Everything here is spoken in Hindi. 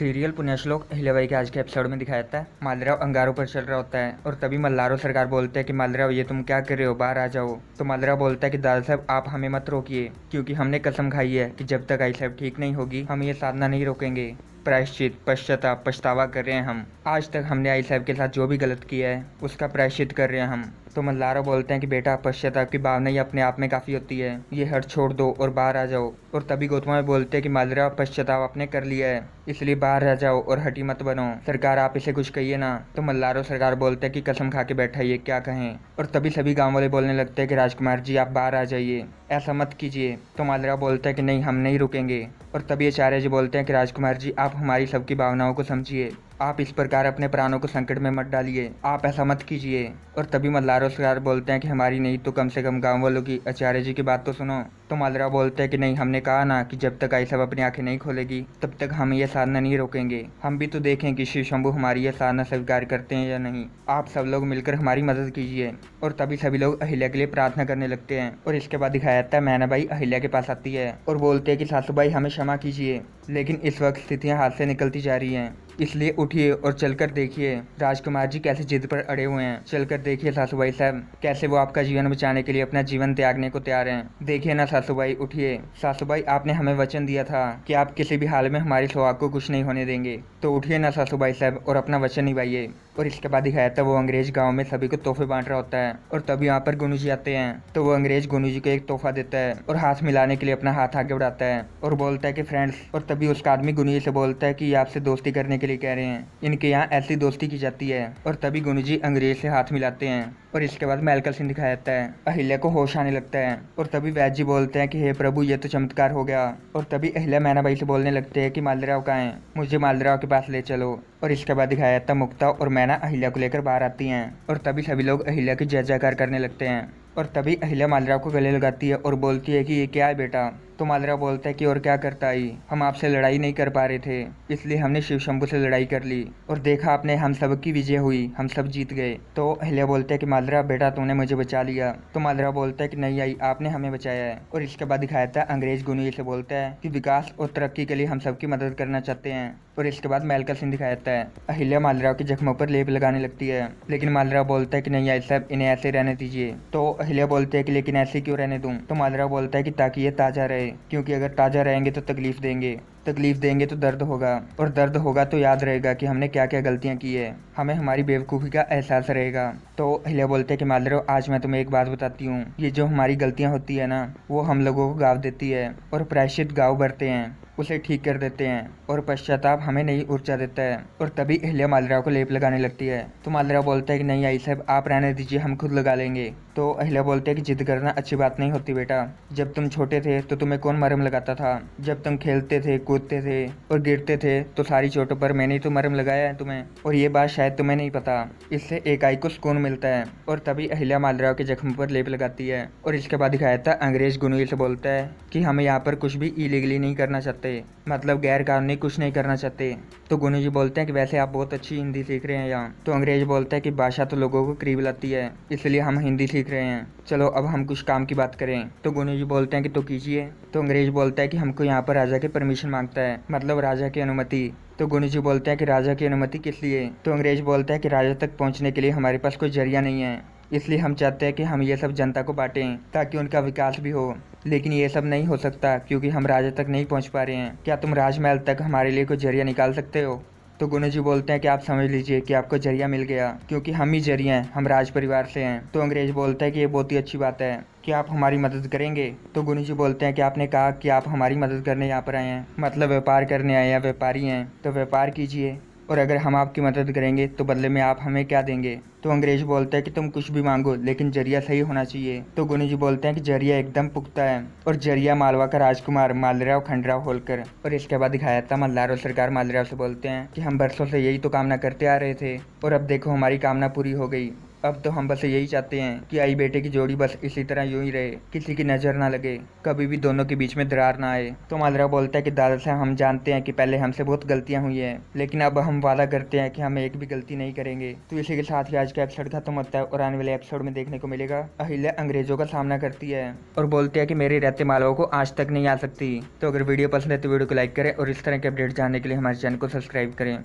सीरियल पुण्यश्लोक हिलेवाई के आज के एपिसोड में दिखाया जाता है मालराव अंगारों पर चल रहा होता है और तभी मल्लारो सरकार बोलते हैं कि मालराव ये तुम क्या कर रहे हो बाहर आ जाओ तो मालराव बोलता है कि दादा साहब आप हमें मत रोकिए क्योंकि हमने कसम खाई है कि जब तक आई साहब ठीक नहीं होगी हम ये साधना नहीं रोकेंगे प्रायश्चित पश्चाताप पछतावा कर रहे हैं हम आज तक हमने आई साहब के साथ जो भी गलत किया है उसका प्रायश्चित कर रहे हैं हम तो मल्लारा बोलते हैं कि बेटा पश्चाताप की भावना ही अपने आप में काफ़ी होती है ये हट छोड़ दो और बाहर आ जाओ और तभी गौतमा में बोलते हैं कि मल्लारा पश्चाताप आपने कर लिया है इसलिए बाहर आ जाओ और हटी मत बनो सरकार आप इसे कुछ कहिए ना तो मल्लारो सरकार बोलते हैं कि कसम खा के बैठा ये क्या कहें और तभी सभी गाँव वाले बोलने लगते हैं कि राजकुमार जी आप बाहर आ जाइए ऐसा मत कीजिए तो मल्लारा बोलते हैं कि नहीं हम नहीं रुकेंगे और तभी आचार्य जी बोलते हैं कि राजकुमार जी आप हमारी सबकी भावनाओं को समझिए आप इस प्रकार अपने प्राणों को संकट में मत डालिए आप ऐसा मत कीजिए और तभी मल्लारो सरकार बोलते हैं कि हमारी नहीं तो कम से कम गाँव वालों की आचार्य जी की बात तो सुनो तो मल्लारा बोलते हैं कि नहीं हमने कहा ना कि जब तक आई सब अपनी आंखें नहीं खोलेगी तब तक हम ये साधना नहीं रोकेंगे हम भी तो देखें कि शिव शंभु हमारी ये साधना स्वीकार करते हैं या नहीं आप सब लोग मिलकर हमारी मदद कीजिए और तभी सभी लोग अहिल्या के लिए प्रार्थना करने लगते हैं और इसके बाद दिखाया जाता है मैना भाई अहिल्या के पास आती है और बोलते हैं कि सासू भाई हमें क्षमा कीजिए लेकिन इस वक्त स्थितियाँ हाथ से निकलती जा रही हैं इसलिए उठिए और चलकर देखिए राजकुमार जी कैसे जिद पर अड़े हुए हैं चलकर देखिए भाई साहब कैसे वो आपका जीवन बचाने के लिए अपना जीवन त्यागने को तैयार हैं देखिए ना सासू भाई उठिए सासू भाई आपने हमें वचन दिया था कि आप किसी भी हाल में हमारी सुहाग को कुछ नहीं होने देंगे तो उठिए ना सासू भाई साहब और अपना वचन निभाइए और इसके बाद दिखाया था वो अंग्रेज गांव में सभी को तोहफे बांट रहा होता है और तभी यहाँ पर गुनू जी आते हैं तो वो अंग्रेज गुनू जी को एक तोहफा देता है और हाथ मिलाने के लिए अपना हाथ आगे बढ़ाता है और बोलता है कि फ्रेंड्स और तभी उसका आदमी गुनू जी से बोलता है कि ये आपसे दोस्ती करने के लिए कह रहे हैं इनके यहाँ ऐसी दोस्ती की जाती है और तभी गुनू जी अंग्रेज से हाथ मिलाते हैं और इसके बाद मैलका सिंह दिखाया जाता है अहिल्या को होश आने लगता है और तभी वैद जी बोलते हैं कि हे प्रभु ये तो चमत्कार हो गया और तभी अहिल्या मैना भाई से बोलने लगते हैं कि मालदराव कहाँ है मुझे मालदराव के पास ले चलो और इसके बाद दिखाया जाता है मुक्ता और मैना अहिल्या को लेकर बाहर आती हैं और तभी सभी लोग अहिल्या की जय जयकार करने लगते हैं और तभी अहिल्या मालरा को गले लगाती है और बोलती है कि ये क्या है बेटा तो मालरा बोलता है कि और क्या करता आई हम आपसे लड़ाई नहीं कर पा रहे थे इसलिए हमने शिव शंभू से लड़ाई कर ली और देखा आपने हम सब की विजय हुई हम सब जीत गए तो अहिल्या बोलते है कि मालरा बेटा तूने मुझे बचा लिया तो मालरा बोलता है कि नहीं आई आपने हमें बचाया है और इसके बाद दिखाया था अंग्रेज गुनी इसे बोलता है कि विकास और तरक्की के लिए हम सबकी मदद करना चाहते हैं और इसके बाद मेलका सिंह दिखाया जाता है अहिल्या मालरा के जख्मों पर लेप लगाने लगती है लेकिन मालरा बोलता है कि नहीं आई साहब इन्हें ऐसे रहने दीजिए तो असलिया बोलते हैं कि लेकिन ऐसे क्यों रहने दूँ तो माजरा बोलता है कि ताकि ये ताज़ा रहे क्योंकि अगर ताज़ा रहेंगे तो तकलीफ देंगे तकलीफ देंगे तो दर्द होगा और दर्द होगा तो याद रहेगा कि हमने क्या क्या गलतियाँ की है हमें हमारी बेवकूफ़ी का एहसास रहेगा तो अहिल्या बोलते हैं कि मादरो आज मैं तुम्हें एक बात बताती हूँ ये जो हमारी गलतियाँ होती है ना वो हम लोगों को गाँव देती है और प्रायश्चित गाँव भरते हैं उसे ठीक कर देते हैं और पश्चाताप हमें नई ऊर्जा देता है और तभी अहिल्या मालरा को लेप लगाने लगती है तो मालरा बोलता है कि नहीं आई साहब आप रहने दीजिए हम खुद लगा लेंगे तो अहिल्या बोलते हैं कि जिद करना अच्छी बात नहीं होती बेटा जब तुम छोटे थे तो तुम्हें कौन मरम लगाता था जब तुम खेलते थे कूदते थे और गिरते थे तो सारी चोटों पर मैंने ही तो मरम लगाया है तुम्हें और ये बात शायद तुम्हें नहीं पता इससे एक आई को सुकून मिलता है और तभी अहिल्या मालराव के जख्म पर लेप लगाती है और इसके बाद दिखाया था अंग्रेज गुनवी से बोलता है कि हम यहाँ पर कुछ भी इलीगली नहीं करना चाहते मतलब गैर कानूनी कुछ नहीं करना चाहते तो गुनू जी बोलते हैं कि वैसे आप बहुत अच्छी हिंदी सीख रहे हैं यहाँ तो अंग्रेज बोलता है कि भाषा तो लोगों को करीब लाती है इसलिए हम हिंदी सीख देख रहे हैं चलो अब हम कुछ काम की बात करें तो गोनू जी बोलते हैं कि तो कीजिए तो अंग्रेज बोलता है कि हमको यहाँ पर राजा के परमिशन मांगता है मतलब राजा की अनुमति तो गोनू जी बोलते हैं कि राजा की अनुमति किस लिए तो अंग्रेज बोलता है कि राजा तक पहुँचने के लिए हमारे पास कोई जरिया नहीं है इसलिए हम चाहते हैं कि हम ये सब जनता को बांटें ताकि उनका विकास भी हो लेकिन ये सब नहीं हो सकता क्योंकि हम राजा तक नहीं पहुंच पा रहे हैं क्या तुम राजमहल तक हमारे लिए कोई जरिया निकाल सकते हो तो गुनू जी बोलते हैं कि आप समझ लीजिए कि आपको जरिया मिल गया क्योंकि हम ही जरिया हैं हम राज परिवार से हैं तो अंग्रेज बोलते हैं कि ये बहुत ही अच्छी बात है कि आप हमारी मदद करेंगे तो गुनी जी बोलते हैं कि आपने कहा कि आप हमारी मदद करने यहाँ पर आए हैं मतलब व्यापार करने आए हैं व्यापारी हैं तो व्यापार कीजिए और अगर हम आपकी मदद करेंगे तो बदले में आप हमें क्या देंगे तो अंग्रेज बोलता है कि तुम कुछ भी मांगो लेकिन जरिया सही होना चाहिए तो गुनी जी बोलते हैं कि जरिया एकदम पुख्ता है और जरिया मालवा का राजकुमार मालराव खंडराव होलकर और इसके बाद दिखाया था मल्हार और सरकार मालराव से बोलते हैं कि हम बरसों से यही तो कामना करते आ रहे थे और अब देखो हमारी कामना पूरी हो गई अब तो हम बस यही चाहते हैं कि आई बेटे की जोड़ी बस इसी तरह यूं ही रहे किसी की नज़र ना लगे कभी भी दोनों के बीच में दरार ना आए तो माजरा बोलता है कि दादा साहब हम जानते हैं कि पहले हमसे बहुत गलतियाँ हुई हैं लेकिन अब हम वादा करते हैं कि हम एक भी गलती नहीं करेंगे तो इसी के साथ ही आज का एपिसोड खत्म होता है और आने वाले एपिसोड में देखने को मिलेगा अहिल्या अंग्रेजों का सामना करती है और बोलते हैं कि मेरे रहते मालवों को आज तक नहीं आ सकती तो अगर वीडियो पसंद है तो वीडियो को लाइक करें और इस तरह के अपडेट जानने के लिए हमारे चैनल को सब्सक्राइब करें